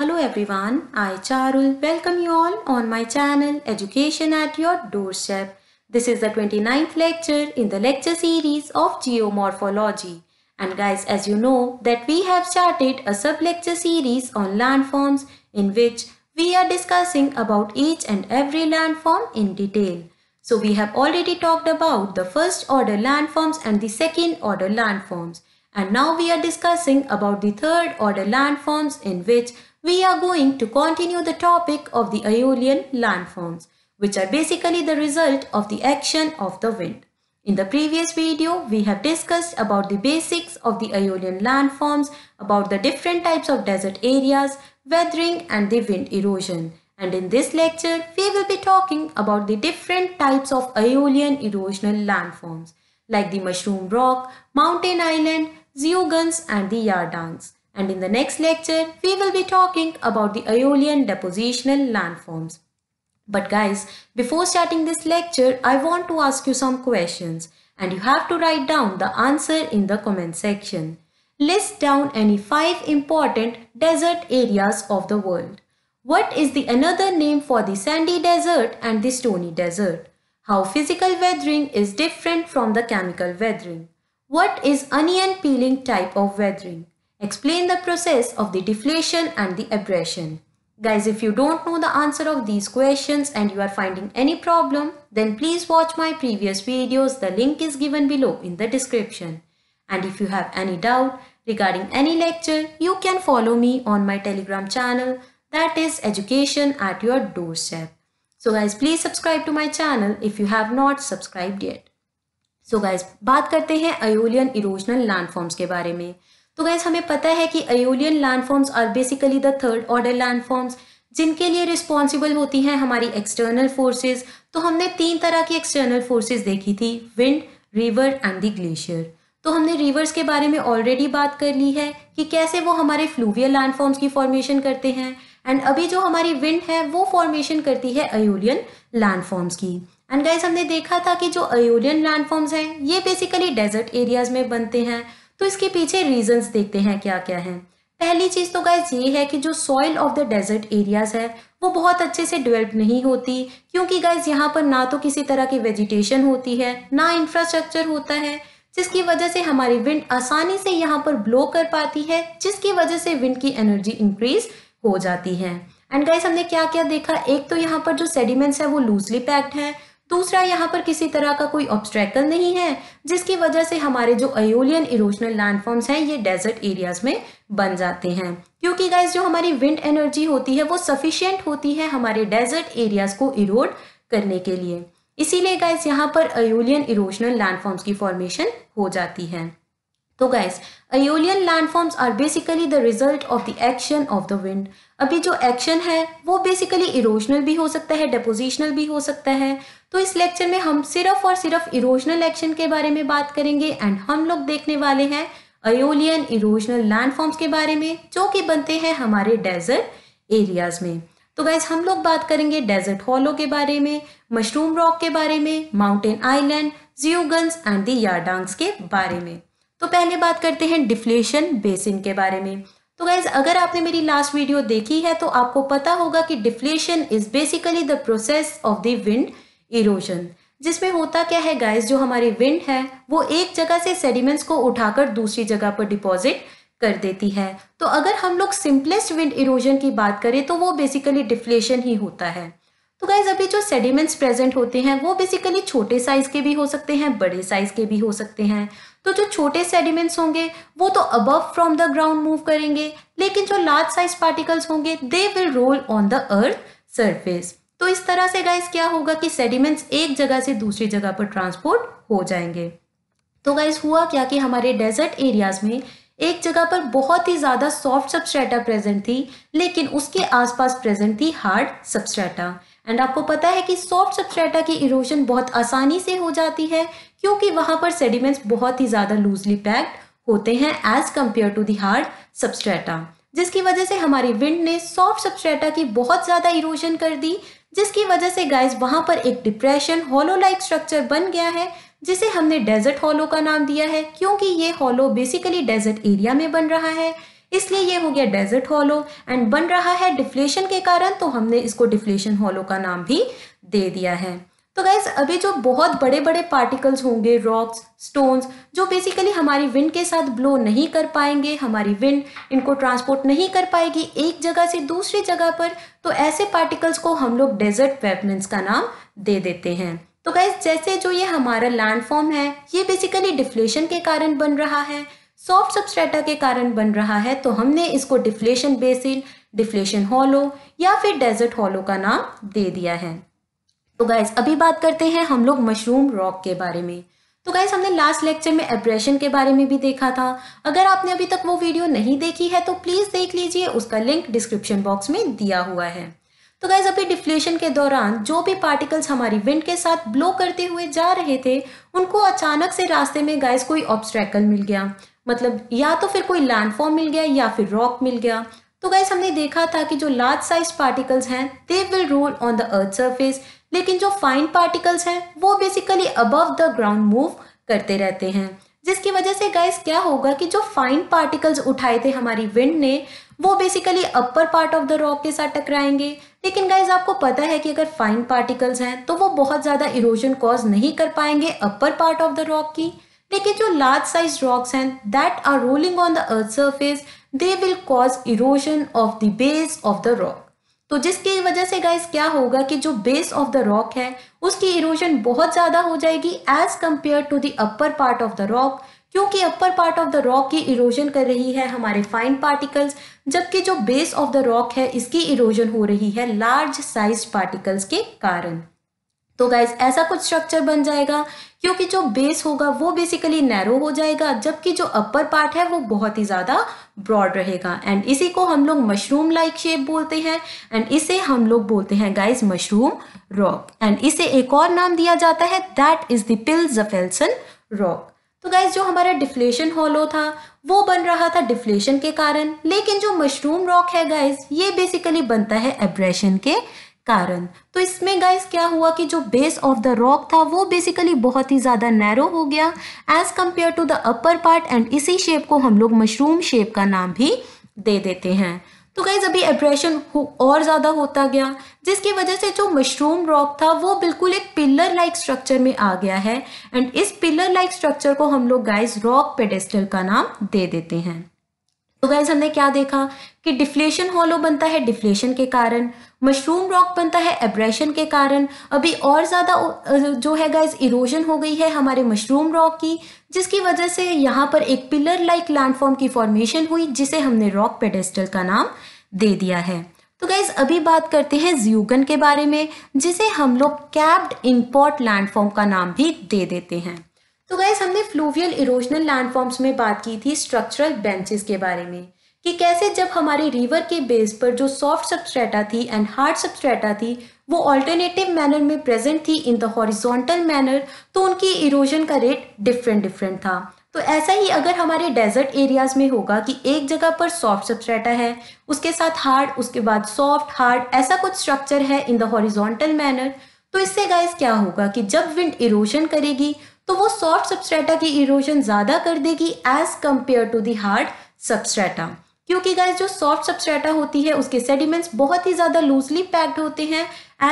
Hello everyone, I Charul welcome you all on my channel Education at Your Doorstep. This is the 29th lecture in the lecture series of Geomorphology. And guys, as you know that we have started a sub-lecture series on landforms in which we are discussing about each and every landform in detail. So we have already talked about the first order landforms and the second order landforms. And now we are discussing about the third order landforms in which we are going to continue the topic of the aeolian landforms, which are basically the result of the action of the wind. In the previous video, we have discussed about the basics of the aeolian landforms, about the different types of desert areas, weathering and the wind erosion. And in this lecture, we will be talking about the different types of aeolian erosional landforms like the mushroom rock, mountain island, zeugans and the yardangs. And in the next lecture, we will be talking about the Aeolian depositional landforms. But guys, before starting this lecture, I want to ask you some questions and you have to write down the answer in the comment section. List down any 5 important desert areas of the world. What is the another name for the sandy desert and the stony desert? How physical weathering is different from the chemical weathering? What is onion peeling type of weathering? Explain the process of the deflation and the abrasion. Guys, if you don't know the answer of these questions and you are finding any problem, then please watch my previous videos. The link is given below in the description. And if you have any doubt regarding any lecture, you can follow me on my telegram channel that is education at your doorstep. So guys, please subscribe to my channel if you have not subscribed yet. So guys, baat karte hain aeolian erosional landforms ke bare mein तो guys हमें पता है कि aeolian landforms are basically the third order landforms जिनके लिए responsible होती हैं हमारी एक्सटर्नल फोर्सेज तो हमने तीन तरह की एक्सटर्नल फोर्सेज देखी थी wind river and the glacier तो हमने रिवर्स के बारे में ऑलरेडी बात कर ली है कि कैसे वो हमारे फ्लूवियल लैंडफॉर्म्स की फॉर्मेशन करते हैं एंड अभी जो हमारी विंड है वो फॉर्मेशन करती है अयोलियन लैंडफॉर्म्स की एंड गाइस हमने देखा था कि जो अयोलियन लैंडफॉर्म्स हैं ये बेसिकली डेजर्ट एरियाज में बनते हैं तो इसके पीछे रीजंस देखते हैं क्या क्या हैं पहली चीज़ तो गाइज ये है कि जो soil of the desert areas है वो बहुत अच्छे से डेवलप नहीं होती क्योंकि गाइज यहाँ पर ना तो किसी तरह की वेजिटेशन होती है ना इंफ्रास्ट्रक्चर होता है जिसकी वजह से हमारी विंड आसानी से यहाँ पर ब्लो कर पाती है जिसकी वजह से विंड की एनर्जी इंक्रीज हो जाती है एंड गाइज हमने क्या क्या देखा एक तो यहाँ पर जो सेडिमेंट्स है वो लूजली पैक्ड है दूसरा यहाँ पर किसी तरह का कोई ऑब्स्ट्रैकल नहीं है जिसकी वजह से हमारे जो अयोलियन इरोशनल लैंडफॉर्म्स हैं ये डेजर्ट एरियाज में बन जाते हैं क्योंकि गाइज जो हमारी विंड एनर्जी होती है वो सफिशियंट होती है हमारे डेजर्ट एरियाज को इरोड करने के लिए इसीलिए गाइज यहाँ पर अयोलियन इरोशनल लैंडफॉर्म्स की फॉर्मेशन हो जाती है तो guys aeolian landforms are basically the result of the action of the wind अभी जो एक्शन है वो बेसिकली इरोजनल भी हो सकता है डेपोजिशनल भी हो सकता है तो इस लेक्चर में हम सिर्फ और सिर्फ इरोजनल एक्शन के बारे में बात करेंगे एंड हम लोग देखने वाले हैं अयोलियन इरोजनल लैंडफॉर्म्स के बारे में जो कि बनते हैं हमारे डेजर्ट एरियाज में तो वैस हम लोग बात करेंगे डेजर्ट हॉलो के बारे में मशरूम रॉक के बारे में mountain island zeugens and the yardangs के बारे में तो पहले बात करते हैं डिफ्लेशन बेसिन के बारे में तो गैज अगर आपने मेरी लास्ट वीडियो देखी है तो आपको पता होगा कि deflation is basically the process of the wind erosion जिसमें होता क्या है गाइस जो हमारी विंड है वो एक जगह से सेडिमेंट्स को उठाकर दूसरी जगह पर डिपॉजिट कर देती है तो अगर हम लोग सिंपलेस्ट विंड इरोजन की बात करें तो वो बेसिकली डिफ्लेशन ही होता है तो गाइज अभी जो सेडिमेंट्स प्रेजेंट होते हैं वो बेसिकली छोटे साइज के भी हो सकते हैं बड़े साइज के भी हो सकते हैं तो जो छोटे सेडिमेंट्स होंगे वो तो above from the ground move करेंगे लेकिन जो लार्ज साइज पार्टिकल्स होंगे they will roll on the earth surface तो इस तरह से गाइस क्या होगा कि सेडिमेंट्स एक जगह से दूसरी जगह पर ट्रांसपोर्ट हो जाएंगे तो गाइस हुआ क्या कि हमारे डेजर्ट एरियाज में एक जगह पर बहुत ही ज़्यादा सॉफ्ट सबस्ट्रेटा प्रेजेंट थी लेकिन उसके आसपास प्रेजेंट थी हार्ड सबस्ट्रेटा एंड आपको पता है कि सॉफ्ट सबस्ट्रेटा की इरोजन बहुत आसानी से हो जाती है क्योंकि वहां पर सेडिमेंट्स बहुत ही ज़्यादा लूजली पैक्ड होते हैं as compare to the hard substrata जिसकी वजह से हमारी विंड ने सॉफ्ट सबस्ट्रेटा की बहुत ज़्यादा इरोजन कर दी जिसकी वजह से गाइस वहाँ पर एक डिप्रेशन हॉलो लाइक स्ट्रक्चर बन गया है जिसे हमने डेजर्ट हॉलो का नाम दिया है क्योंकि ये हॉलो बेसिकली डेजर्ट एरिया में बन रहा है इसलिए ये हो गया डेजर्ट हॉलो एंड बन रहा है डिफ्लेशन के कारण तो हमने इसको डिफ्लेशन हॉलो का नाम भी दे दिया है तो गैस अभी जो बहुत बड़े बड़े पार्टिकल्स होंगे रॉक्स स्टोन्स जो बेसिकली हमारी विंड के साथ ब्लो नहीं कर पाएंगे हमारी विंड इनको ट्रांसपोर्ट नहीं कर पाएगी एक जगह से दूसरी जगह पर तो ऐसे पार्टिकल्स को हम लोग डेजर्ट वेपमेंट्स का नाम दे देते हैं तो गैस जैसे जो ये हमारा लैंडफॉर्म है ये बेसिकली डिफ्लेशन के कारण बन रहा है सॉफ्ट सबस्ट्रेटा के कारण बन रहा है तो हमने इसको डिफ्लेशन बेसिल डिफ्लेशन हॉलो या फिर डेजर्ट हॉलो का नाम दे दिया है तो गाइज अभी बात करते हैं हम लोग मशरूम रॉक के बारे में तो गाइज हमने लास्ट लेक्चर में एब्रेशन के बारे में भी देखा था अगर आपने अभी तक वो वीडियो नहीं देखी है तो प्लीज़ देख लीजिए उसका लिंक डिस्क्रिप्शन बॉक्स में दिया हुआ है तो गाइज अभी डिफ्लेशन के दौरान जो भी पार्टिकल्स हमारी विंड के साथ ब्लो करते हुए जा रहे थे उनको अचानक से रास्ते में गाइज कोई ऑब्स्ट्रैकल मिल गया मतलब या तो फिर कोई लैंडफॉर्म मिल गया या फिर रॉक मिल गया तो गैस हमने देखा था कि जो लार्ज साइज पार्टिकल्स हैं they will roll on the earth surface लेकिन जो फाइन पार्टिकल्स हैं वो basically above the ground move करते रहते हैं जिसकी वजह से गैस क्या होगा कि जो फाइन पार्टिकल्स उठाए थे हमारी विंड ने वो basically upper part of the rock के साथ टकराएंगे लेकिन गाइज आपको पता है कि अगर फाइन पार्टिकल्स हैं तो वो बहुत ज़्यादा इरोजन कॉज नहीं कर पाएंगे upper part of the rock की लेकिन जो लार्ज साइज रॉक्स हैं that are rolling on the earth surface they will cause erosion of the base of the rock तो जिसकी वजह से गाइज क्या होगा कि जो बेस ऑफ द रॉक है उसकी इरोजन बहुत ज़्यादा हो जाएगी as compare to the upper part of the rock क्योंकि upper part of the rock की इरोजन कर रही है हमारे फाइन पार्टिकल्स जबकि जो बेस ऑफ द रॉक है इसकी इरोजन हो रही है लार्ज साइज पार्टिकल्स के कारण तो गाइज ऐसा कुछ स्ट्रक्चर बन जाएगा क्योंकि जो बेस होगा वो बेसिकली नैरो हो जाएगा जबकि जो अपर पार्ट है वो बहुत ही ज़्यादा ब्रॉड रहेगा एंड इसी को हम लोग मशरूम लाइक शेप बोलते हैं एंड इसे हम लोग बोलते हैं गाइज मशरूम रॉक एंड इसे एक और नाम दिया जाता है दैट इज़ दिल जफेल्सन रॉक तो गाइज जो हमारा डिफ्लेशन हॉलो था वो बन रहा था डिफ्लेशन के कारण लेकिन जो मशरूम रॉक है गाइज ये बेसिकली बनता है एब्रेशन के कारण तो इसमें गाइस क्या हुआ कि जो बेस ऑफ द रॉक था वो बेसिकली बहुत ही ज़्यादा नैरो हो गया as compare to the upper part and इसी शेप को हम लोग मशरूम शेप का नाम भी दे देते हैं तो गाइज अभी एब्रेशन और ज़्यादा होता गया जिसकी वजह से जो मशरूम रॉक था वो बिल्कुल एक पिलर लाइक स्ट्रक्चर में आ गया है एंड इस पिलर लाइक स्ट्रक्चर को हम लोग गाइज रॉक पेडेस्टल का नाम दे देते हैं तो गैस हमने क्या देखा कि डिफ्लेशन हॉलो बनता है डिफ्लेशन के कारण मशरूम रॉक बनता है एब्रेशन के कारण अभी और ज़्यादा जो है गैस इरोजन हो गई है हमारे मशरूम रॉक की जिसकी वजह से यहाँ पर एक पिलर लाइक लैंडफॉर्म की फॉर्मेशन हुई जिसे हमने रॉक पेडेस्टल का नाम दे दिया है तो गैस अभी बात करते हैं ज्यूगन के बारे में जिसे हम लोग कैप्ड इम्पोर्ट लैंडफॉर्म का नाम भी दे देते हैं तो गैस हमने फ्लूवियल इरोजनल लैंडफॉर्म्स में बात की थी स्ट्रक्चरल बेंचेस के बारे में कि कैसे जब हमारे रिवर के बेस पर जो सॉफ्ट सबस्ट्रेटा थी एंड हार्ड सबस्ट्रेटा थी वो अल्टरनेटिव मैनर में प्रेजेंट थी इन द हॉरिजॉन्टल मैनर तो उनकी इरोजन का रेट डिफरेंट डिफरेंट था तो ऐसा ही अगर हमारे डेजर्ट एरियाज में होगा कि एक जगह पर सॉफ्ट सबस्ट्रेटा है उसके साथ हार्ड उसके बाद सॉफ्ट हार्ड ऐसा कुछ स्ट्रक्चर है इन द हॉरिजॉन्टल मैनर तो इससे गाइस क्या होगा कि जब विंड इरोशन करेगी तो वो सॉफ्ट सबस्ट्रेटा की इरोजन ज़्यादा कर देगी as compare to the hard substrata क्योंकि गाइज जो सॉफ्ट सबस्ट्रेटा होती है उसके सेडिमेंट्स बहुत ही ज़्यादा लूजली पैक्ड होते हैं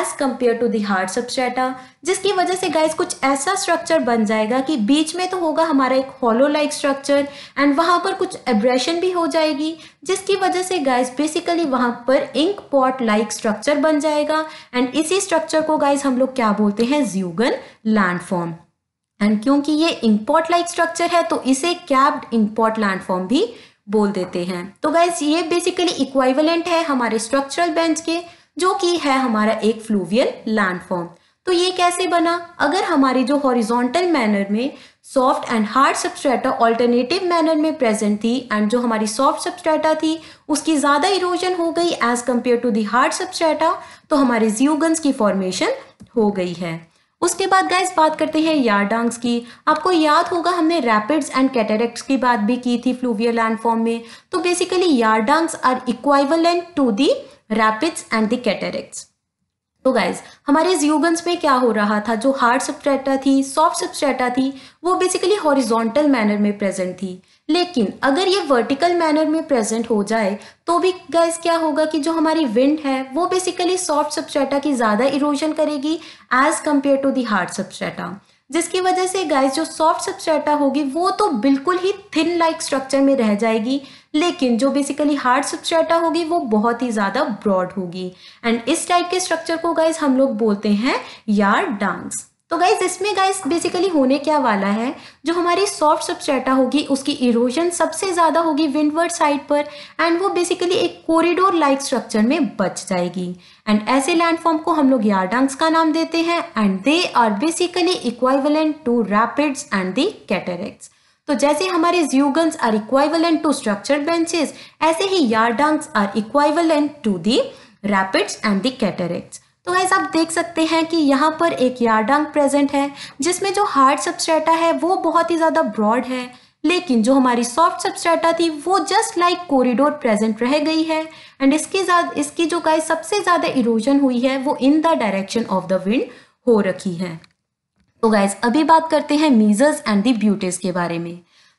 as compare to the hard substrata जिसकी वजह से गाइज कुछ ऐसा स्ट्रक्चर बन जाएगा कि बीच में तो होगा हमारा एक हॉलो लाइक स्ट्रक्चर एंड वहाँ पर कुछ एब्रेशन भी हो जाएगी जिसकी वजह से गाइज बेसिकली वहाँ पर इंक पॉट लाइक स्ट्रक्चर बन जाएगा एंड इसी स्ट्रक्चर को गाइज हम लोग क्या बोलते हैं ज्यूगन लैंडफॉर्म एंड क्योंकि ये इम्पोर्ट लाइक स्ट्रक्चर है तो इसे कैप्ड इम्पोर्ट लैंडफॉर्म भी बोल देते हैं तो गैस ये बेसिकली इक्वाइवलेंट है हमारे स्ट्रक्चरल बेंच के जो कि है हमारा एक फ्लूवियल लैंडफॉर्म तो ये कैसे बना अगर हमारी जो हॉरिजॉन्टल मैनर में soft and hard substrata alternative manner में प्रेजेंट थी एंड जो हमारी सॉफ्ट सब्सट्रेटा थी उसकी ज़्यादा इरोजन हो गई as compare to the hard तो हमारे जियोगन्स की फॉर्मेशन हो गई है उसके बाद गाइज बात करते हैं यारडांग्स की आपको याद होगा हमने रैपिड्स एंड कैटेरेक्ट्स की बात भी की थी फ्लूवियर लैंडफॉर्म में तो basically yardangs are equivalent to the rapids and the cataracts तो गाइज हमारे जियोगन्स में क्या हो रहा था जो हार्ड सब्सट्रेटा थी सॉफ्ट सब्सट्रेटा थी वो बेसिकली हॉरिजॉन्टल मैनर में प्रेजेंट थी लेकिन अगर ये वर्टिकल मैनर में प्रेजेंट हो जाए तो भी गैस क्या होगा कि जो हमारी विंड है वो बेसिकली सॉफ्ट सबस्ट्रेटा की ज़्यादा इरोजन करेगी as compare to the hard substrata जिसकी वजह से गैस जो सॉफ्ट सबस्ट्रेटा होगी वो तो बिल्कुल ही थिन लाइक स्ट्रक्चर में रह जाएगी लेकिन जो बेसिकली हार्ड सबस्ट्रेटा होगी वो बहुत ही ज़्यादा ब्रॉड होगी एंड इस टाइप के स्ट्रक्चर को गैस हम लोग बोलते हैं यार डांस तो गाइज इसमें गाइज बेसिकली होने क्या वाला है जो हमारी सॉफ्ट सबस्ट्रेटा होगी उसकी इरोजन सबसे ज़्यादा होगी विंडवर्ड साइड पर एंड वो बेसिकली एक कॉरिडोर लाइक स्ट्रक्चर में बच जाएगी एंड ऐसे लैंडफॉर्म को हम लोग यार्डंग्स का नाम देते हैं and they are basically equivalent to rapids and the cataracts तो जैसे हमारे zeugens are equivalent to structure benches ऐसे ही yardangs are equivalent to the rapids and the cataracts तो गाइज आप देख सकते हैं कि यहाँ पर एक यारडंग प्रेजेंट है जिसमें जो हार्ड सबस्ट्रेटा है वो बहुत ही ज़्यादा ब्रॉड है लेकिन जो हमारी सॉफ्ट सबस्ट्रेटा थी वो जस्ट लाइक कॉरिडोर प्रेजेंट रह गई है एंड इसकी इसकी जो गाइस सबसे ज़्यादा इरोजन हुई है वो in the direction of the wind हो रखी है तो गाइज अभी बात करते हैं मीजर्स एंड द ब्यूटीज के बारे में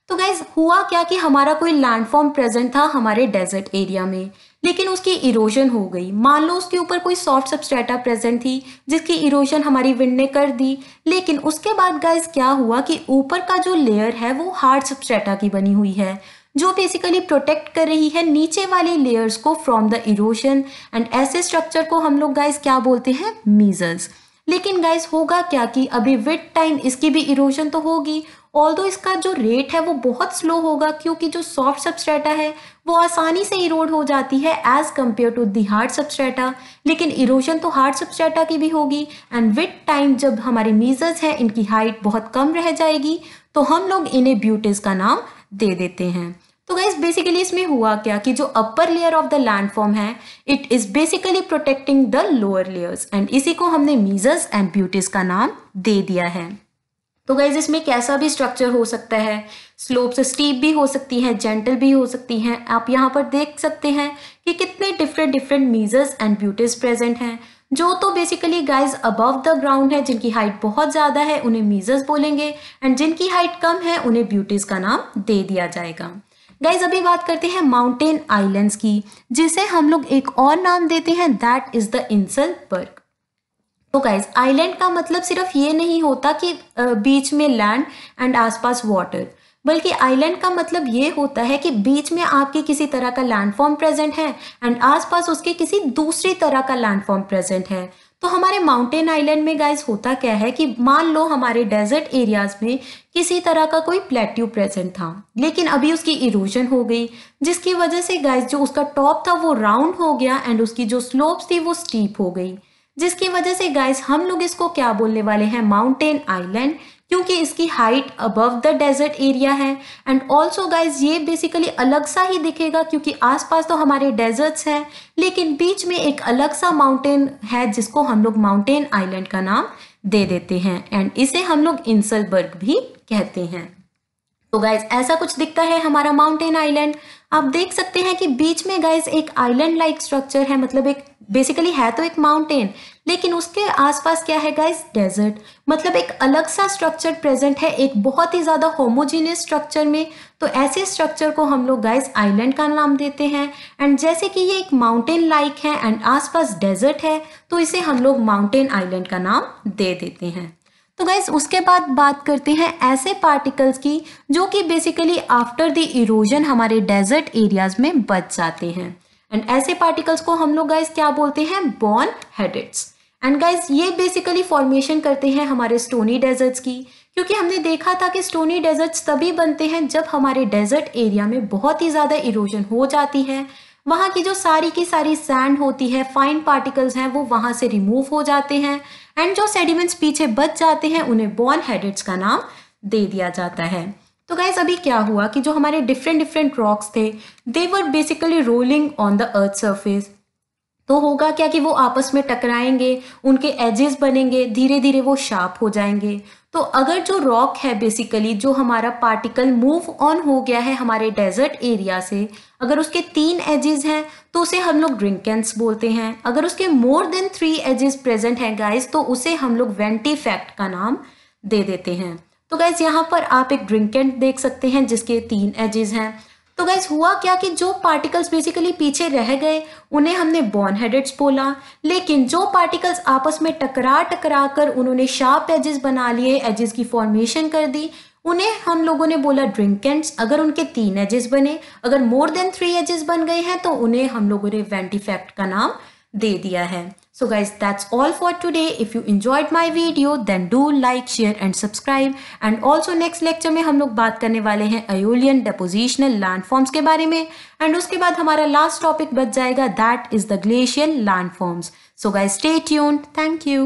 तो गाइज हुआ क्या कि हमारा कोई लैंडफॉर्म प्रेजेंट था हमारे डेजर्ट एरिया में लेकिन उसकी इरोजन हो गई मान लो उसके ऊपर कोई सॉफ्ट सबस्ट्रेटा प्रेजेंट थी जिसकी इरोजन हमारी विंड ने कर दी लेकिन उसके बाद गाइज क्या हुआ कि ऊपर का जो लेयर है वो हार्ड सबस्ट्रेटा की बनी हुई है जो बेसिकली प्रोटेक्ट कर रही है नीचे वाले लेयर्स को फ्रॉम द इरोशन एंड ऐसे स्ट्रक्चर को हम लोग गाइज क्या बोलते हैं मीजल्स लेकिन गाइस होगा क्या कि अभी विद टाइम इसकी भी इरोजन तो होगी ऑल इसका जो रेट है वो बहुत स्लो होगा क्योंकि जो सॉफ्ट सबस्ट्रेटा है वो आसानी से इरोड हो जाती है as compare to the hard substrata लेकिन इरोजन तो हार्ड सबस्ट्रेटा की भी होगी एंड विद टाइम जब हमारे मीजर्स हैं इनकी हाइट बहुत कम रह जाएगी तो हम लोग इन्हें ब्यूटीज का नाम दे देते हैं तो गाइज बेसिकली इसमें हुआ क्या कि जो upper layer of the landform है it is basically protecting the lower layers and इसी को हमने मीजर्स एंड ब्यूटीज का नाम दे दिया है तो गाइज इसमें कैसा भी स्ट्रक्चर हो सकता है स्लोप्स स्टीप भी हो सकती है जेंटल भी हो सकती हैं आप यहाँ पर देख सकते हैं कि कितने different different mesas and buttes present हैं जो तो basically guys above the ground है जिनकी हाइट बहुत ज़्यादा है उन्हें मीजर्स बोलेंगे एंड जिनकी हाइट कम है उन्हें ब्यूटीज़ का नाम दे दिया जाएगा गाइज अभी बात करते हैं माउंटेन आइलैंड्स की जिसे हम लोग एक और नाम देते हैं that is the inselberg तो गाइज आइलैंड का मतलब सिर्फ ये नहीं होता कि बीच में लैंड एंड आसपास वाटर बल्कि आइलैंड का मतलब ये होता है कि बीच में आपके किसी तरह का लैंडफॉर्म प्रेजेंट है एंड आसपास उसके किसी दूसरी तरह का लैंडफॉर्म प्रेजेंट है तो हमारे माउंटेन आइलैंड में गाइज होता क्या है कि मान लो हमारे डेजर्ट एरियाज में किसी तरह का कोई प्लेट्यू प्रेजेंट था लेकिन अभी उसकी इरोजन हो गई जिसकी वजह से गाइज जो उसका टॉप था वो राउंड हो गया एंड उसकी जो स्लोप्स थी वो स्टीप हो गई जिसकी वजह से गाइज हम लोग इसको क्या बोलने वाले हैं माउंटेन आइलैंड क्योंकि इसकी height above the desert area है एंड ऑल्सो गाइज ये बेसिकली अलग सा ही दिखेगा क्योंकि आसपास तो हमारे डेजर्ट्स हैं लेकिन बीच में एक अलग सा माउंटेन है जिसको हम लोग माउंटेन आइलैंड का नाम दे देते हैं एंड इसे हम लोग इंसलबर्ग भी कहते हैं तो गाइज ऐसा कुछ दिखता है हमारा माउंटेन आइलैंड आप देख सकते हैं कि बीच में गाइज एक आइलैंड लाइक स्ट्रक्चर है मतलब एक बेसिकली है तो एक माउंटेन लेकिन उसके आसपास क्या है गाइज डेजर्ट मतलब एक अलग सा स्ट्रक्चर प्रेजेंट है एक बहुत ही ज़्यादा होमोजीनियस स्ट्रक्चर में तो ऐसे स्ट्रक्चर को हम लोग गाइज आइलैंड का नाम देते हैं एंड जैसे कि ये एक माउंटेन लाइक है एंड आसपास डेजर्ट है तो इसे हम लोग माउंटेन आइलैंड का नाम दे देते हैं तो गाइस उसके बाद बात करते हैं ऐसे पार्टिकल्स की जो कि बेसिकली आफ्टर द इरोजन हमारे डेजर्ट एरियाज में बच जाते हैं एंड ऐसे पार्टिकल्स को हम लोग गाइज क्या बोलते हैं बॉर्न हेडेड्स एंड गाइज ये बेसिकली फॉर्मेशन करते हैं हमारे स्टोनी डेजर्ट्स की क्योंकि हमने देखा था कि स्टोनी डेजर्ट्स तभी बनते हैं जब हमारे डेजर्ट एरिया में बहुत ही ज़्यादा इरोजन हो जाती है वहाँ की जो सारी की सारी सैंड होती है फाइन पार्टिकल्स हैं वो वहाँ से रिमूव हो जाते हैं एंड जो सेडिमेंट्स पीछे बच जाते हैं उन्हें बॉर्न हेडेट्स का नाम दे दिया जाता है तो गैस अभी क्या हुआ कि जो हमारे डिफरेंट डिफरेंट रॉक्स थे they were basically rolling on the earth surface तो होगा क्या कि वो आपस में टकराएंगे उनके एजेस बनेंगे धीरे धीरे वो शार्प हो जाएंगे तो अगर जो रॉक है बेसिकली जो हमारा पार्टिकल मूव ऑन हो गया है हमारे डेजर्ट एरिया से अगर उसके तीन एजेस हैं तो उसे हम लोग ड्रिंकेंस बोलते हैं अगर उसके more than three edges present हैं गाइस तो उसे हम लोग वेंटीफैक्ट का नाम दे देते हैं तो गाइज यहाँ पर आप एक ड्रिंकेंट देख सकते हैं जिसके तीन एजेस हैं तो गैस हुआ क्या कि जो पार्टिकल्स बेसिकली पीछे रह गए उन्हें हमने बॉर्न हेडेड्स बोला लेकिन जो पार्टिकल्स आपस में टकरा टकरा कर उन्होंने शार्प एजेस बना लिए एजेस की फॉर्मेशन कर दी उन्हें हम लोगों ने बोला ड्रिंकेंट्स अगर उनके तीन एजेस बने अगर मोर देन थ्री एजेस बन गए हैं तो उन्हें हम लोगों ने वेंटिफेक्ट का नाम दे दिया है So guys, that's all for today. If you enjoyed my video, then do like, share and subscribe. And also next lecture mein hum log baat karne wale hain aeolian depositional landforms ke bare mein and uske baad hamara last topic bach jayega that is the glacial landforms so guys stay tuned thank you